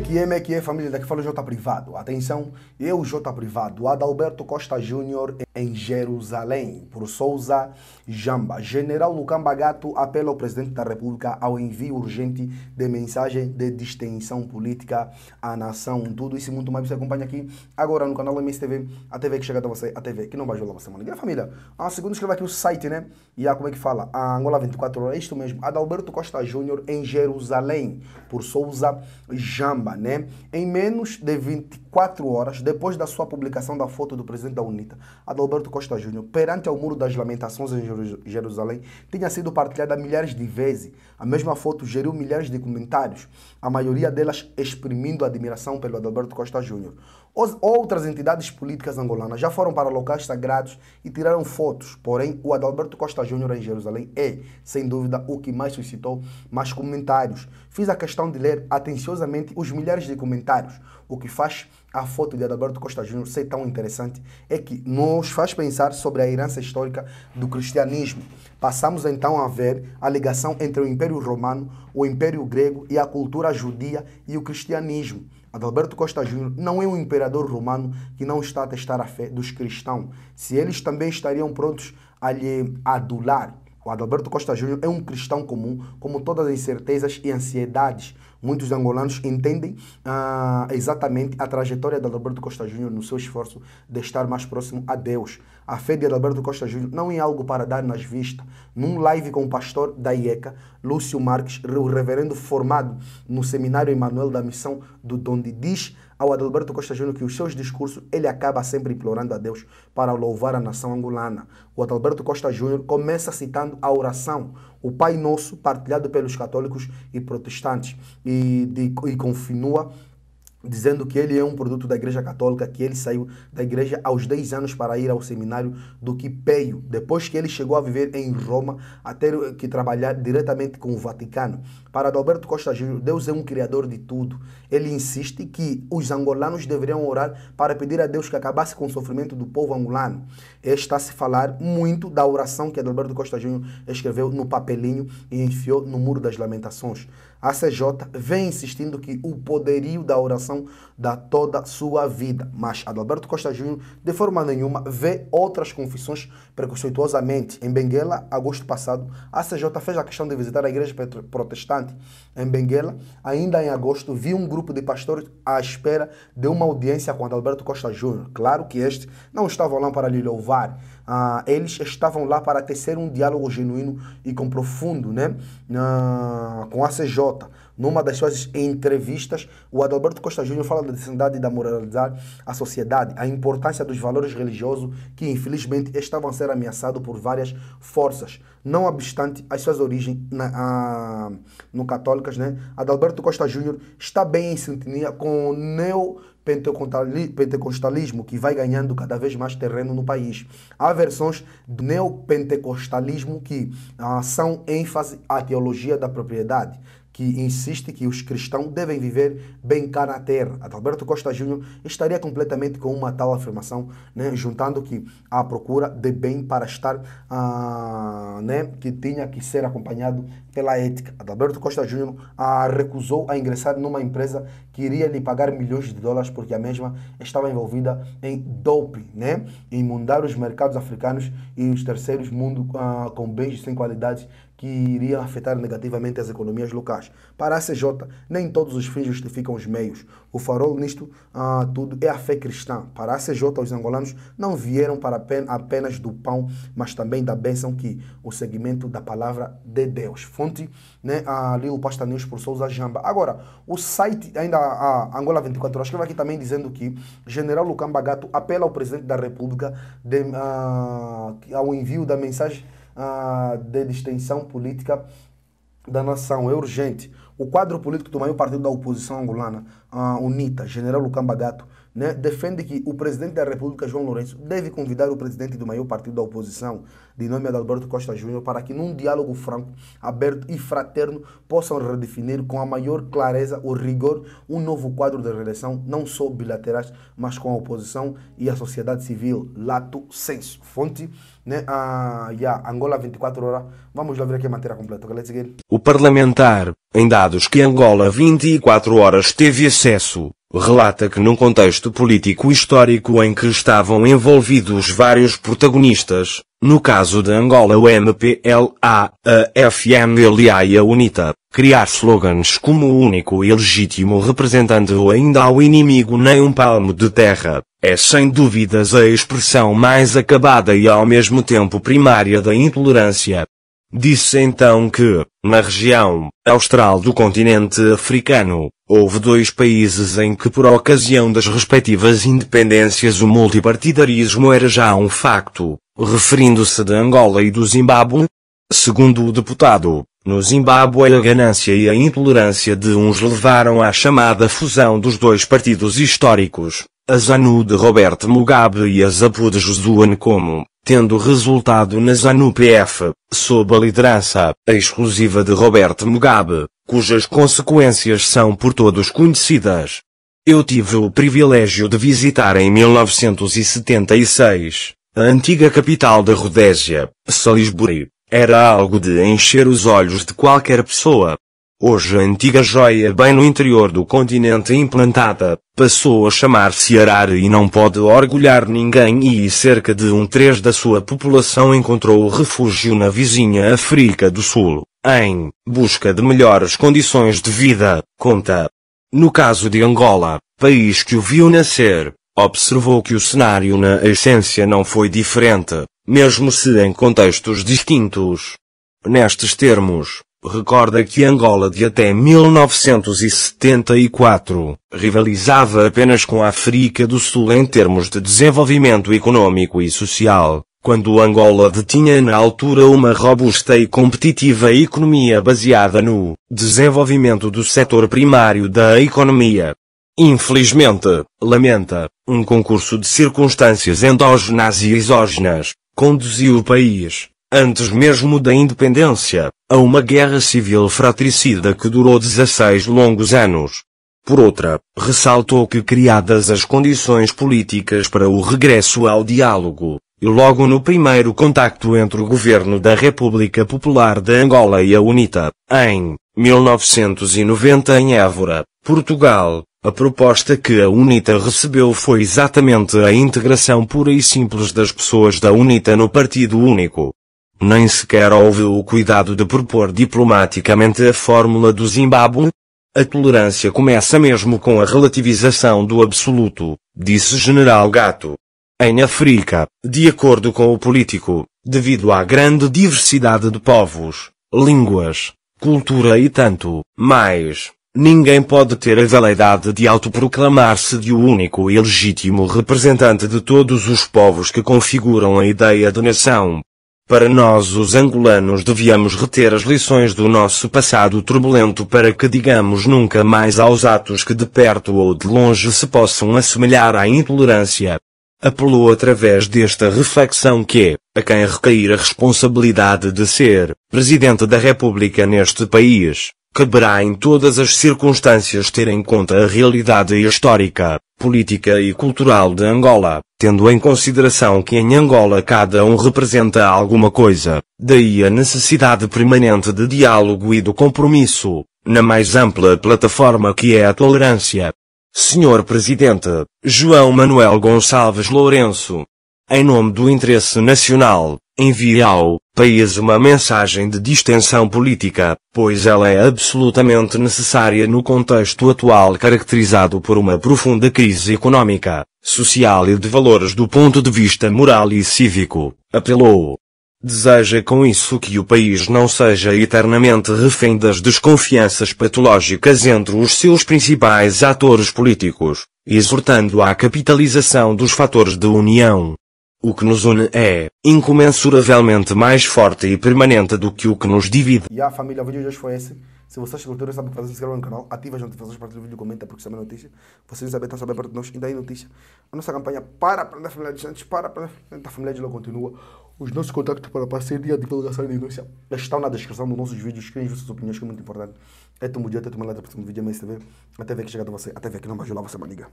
que é, é família, daqui fala J Privado. Atenção, eu, J Privado, Adalberto Costa Júnior em Jerusalém, por Souza Jamba. General Lucamba Gato apela ao presidente da República ao envio urgente de mensagem de distensão política à nação. Tudo isso e muito mais você acompanha aqui agora no canal MSTV, a TV que chega até você, a TV que não vai jogar você, mano. E a família, a ah, segunda escreva aqui o site, né? E a, como é que fala? A Angola 24 horas, é isto mesmo. Adalberto Costa Júnior em Jerusalém, por Souza Jamba, né? Em menos de 24 quatro horas depois da sua publicação da foto do presidente da UNITA, Adalberto Costa Júnior, perante ao Muro das Lamentações em Jerusalém, tinha sido partilhada milhares de vezes. A mesma foto gerou milhares de comentários, a maioria delas exprimindo admiração pelo Adalberto Costa Júnior. Outras entidades políticas angolanas já foram para locais sagrados e tiraram fotos, porém o Adalberto Costa Júnior em Jerusalém é, sem dúvida, o que mais suscitou mais comentários. Fiz a questão de ler atenciosamente os milhares de comentários, o que faz a foto de Adalberto Costa Júnior ser tão tá interessante é que nos faz pensar sobre a herança histórica do cristianismo. Passamos então a ver a ligação entre o Império Romano, o Império Grego e a cultura judia e o cristianismo. Adalberto Costa Júnior não é um imperador romano que não está a testar a fé dos cristãos, se eles também estariam prontos a lhe adular. O Adalberto Costa Júnior é um cristão comum, como todas as incertezas e ansiedades muitos angolanos entendem ah, exatamente a trajetória de Alberto Costa Júnior no seu esforço de estar mais próximo a Deus. A fé de Alberto Costa Júnior não é algo para dar nas vistas. Num live com o pastor da IECA, Lúcio Marques, o reverendo formado no seminário Emanuel da Missão do Donde diz ao Adalberto Costa Júnior que os seus discursos ele acaba sempre implorando a Deus para louvar a nação angolana. O Adalberto Costa Júnior começa citando a oração, o Pai Nosso, partilhado pelos católicos e protestantes, e, de, e continua dizendo que ele é um produto da Igreja Católica, que ele saiu da igreja aos 10 anos para ir ao seminário do Quipeio, depois que ele chegou a viver em Roma, a ter que trabalhar diretamente com o Vaticano. Para Adalberto Costa Júnior, Deus é um criador de tudo. Ele insiste que os angolanos deveriam orar para pedir a Deus que acabasse com o sofrimento do povo angolano. Está se falar muito da oração que Adalberto Costa Júnior escreveu no papelinho e enfiou no Muro das Lamentações a CJ vem insistindo que o poderio da oração dá toda sua vida, mas Adalberto Costa Júnior, de forma nenhuma, vê outras confissões preconceituosamente. Em Benguela, agosto passado, a CJ fez a questão de visitar a igreja protestante em Benguela. Ainda em agosto, viu um grupo de pastores à espera de uma audiência com Adalberto Costa Júnior. Claro que este não estava lá para lhe louvar, ah, eles estavam lá para tecer um diálogo genuíno e com profundo né, com a CJ. Numa das suas entrevistas, o Adalberto Costa Júnior fala da necessidade de moralizar a sociedade, a importância dos valores religiosos que, infelizmente, estavam a ser ameaçados por várias forças. Não obstante as suas origens na, a, no católicas, né? Adalberto Costa Júnior está bem em sintonia com o neo pentecostalismo que vai ganhando cada vez mais terreno no país. Há versões do neopentecostalismo que ah, são ênfase à teologia da propriedade, que insiste que os cristãos devem viver bem cá na terra. Adalberto Costa Júnior estaria completamente com uma tal afirmação, né, juntando que a procura de bem para estar, ah, né, que tinha que ser acompanhado pela ética. Adalberto Costa Júnior ah, recusou a ingressar numa empresa que iria lhe pagar milhões de dólares porque a mesma estava envolvida em dope, né, mudar os mercados africanos e os terceiros mundos ah, com bens sem qualidade que iriam afetar negativamente as economias locais. Para a CJ, nem todos os fins justificam os meios. O farol nisto ah, tudo é a fé cristã. Para a CJ, os angolanos não vieram para apenas do pão, mas também da bênção que o segmento da palavra de Deus. Fonte, né, ali o Pasta News por Souza Jamba. Agora, o site, ainda a Angola 24 horas, escreve aqui também dizendo que General Lucamba Gato apela ao presidente da República de, ah, ao envio da mensagem ah, de distensão política da nação é urgente. O quadro político do maior partido da oposição angolana, a ah, UNITA, General Lucamba Gato, né, defende que o presidente da República, João Lourenço, deve convidar o presidente do maior partido da oposição, de nome Adalberto Costa Júnior, para que num diálogo franco, aberto e fraterno possam redefinir com a maior clareza o rigor um novo quadro de reeleição, não só bilaterais, mas com a oposição e a sociedade civil. Lato senso. Fonte, né, a, Angola 24 horas. Vamos lá ver aqui a matéria completa. Okay, é let's O parlamentar, em dados que Angola 24 horas teve acesso, relata que num contexto político histórico em que estavam envolvidos vários protagonistas, no caso de Angola o MPLA, a FMLA e a UNITA, criar slogans como o único e legítimo representante ou ainda ao inimigo nem um palmo de terra, é sem dúvidas a expressão mais acabada e ao mesmo tempo primária da intolerância, Disse então que, na região austral do continente africano, houve dois países em que por ocasião das respectivas independências o multipartidarismo era já um facto, referindo-se de Angola e do Zimbábue. Segundo o deputado, no Zimbábue a ganância e a intolerância de uns levaram à chamada fusão dos dois partidos históricos, a ZANU de Robert Mugabe e as Zapu de Josuan como, tendo resultado na ZANU-PF, sob a liderança exclusiva de Robert Mugabe, cujas consequências são por todos conhecidas. Eu tive o privilégio de visitar em 1976, a antiga capital da Rodésia, Salisbury. Era algo de encher os olhos de qualquer pessoa, hoje a antiga joia bem no interior do continente implantada, passou a chamar-se Arar e não pode orgulhar ninguém e cerca de um três da sua população encontrou refúgio na vizinha África do Sul, em busca de melhores condições de vida, conta. No caso de Angola, país que o viu nascer, observou que o cenário na essência não foi diferente, mesmo se em contextos distintos. Nestes termos, Recorda que Angola de até 1974 rivalizava apenas com a África do Sul em termos de desenvolvimento econômico e social, quando Angola detinha na altura uma robusta e competitiva economia baseada no desenvolvimento do setor primário da economia. Infelizmente, lamenta, um concurso de circunstâncias endógenas e exógenas, conduziu o país, antes mesmo da independência, a uma guerra civil fratricida que durou 16 longos anos. Por outra, ressaltou que criadas as condições políticas para o regresso ao diálogo, e logo no primeiro contacto entre o governo da República Popular de Angola e a UNITA, em 1990 em Évora, Portugal, a proposta que a UNITA recebeu foi exatamente a integração pura e simples das pessoas da UNITA no Partido Único. Nem sequer houve o cuidado de propor diplomaticamente a fórmula do Zimbábue. A tolerância começa mesmo com a relativização do absoluto, disse General Gato. Em África, de acordo com o político, devido à grande diversidade de povos, línguas, cultura e tanto mais, ninguém pode ter a validade de autoproclamar-se de o único e legítimo representante de todos os povos que configuram a ideia de nação. Para nós, os angolanos, devíamos reter as lições do nosso passado turbulento para que digamos nunca mais aos atos que de perto ou de longe se possam assemelhar à intolerância. Apelou através desta reflexão que, a quem recair a responsabilidade de ser presidente da República neste país, Caberá em todas as circunstâncias ter em conta a realidade histórica, política e cultural de Angola, tendo em consideração que em Angola cada um representa alguma coisa, daí a necessidade permanente de diálogo e do compromisso, na mais ampla plataforma que é a tolerância. Senhor Presidente, João Manuel Gonçalves Lourenço, em nome do interesse nacional, envie ao país uma mensagem de distensão política, pois ela é absolutamente necessária no contexto atual caracterizado por uma profunda crise econômica, social e de valores do ponto de vista moral e cívico, apelou. Deseja com isso que o país não seja eternamente refém das desconfianças patológicas entre os seus principais atores políticos, exortando à capitalização dos fatores de união, o que nos une é incomensuravelmente mais forte e permanente do que o que nos divide. E a família, o vídeo de hoje foi esse. Se você chegou altura, sabe o que fazer, se no canal, ativa as notificações, compartilha o vídeo, comenta, porque isso é notícia. Vocês não sabem, estão sabendo para nós, ainda aí notícia. A nossa campanha para aprender a família de Santos, para aprender a família de Lula continua. Os nossos contactos para parceria, divulgação e denúncia estão na descrição dos nossos vídeos. Escrevam suas opiniões, que é muito importante. É um dia, até tomar lá próximo vídeo, mais TV. Até ver que chega até você, até ver que não vai ajudar você, maniga.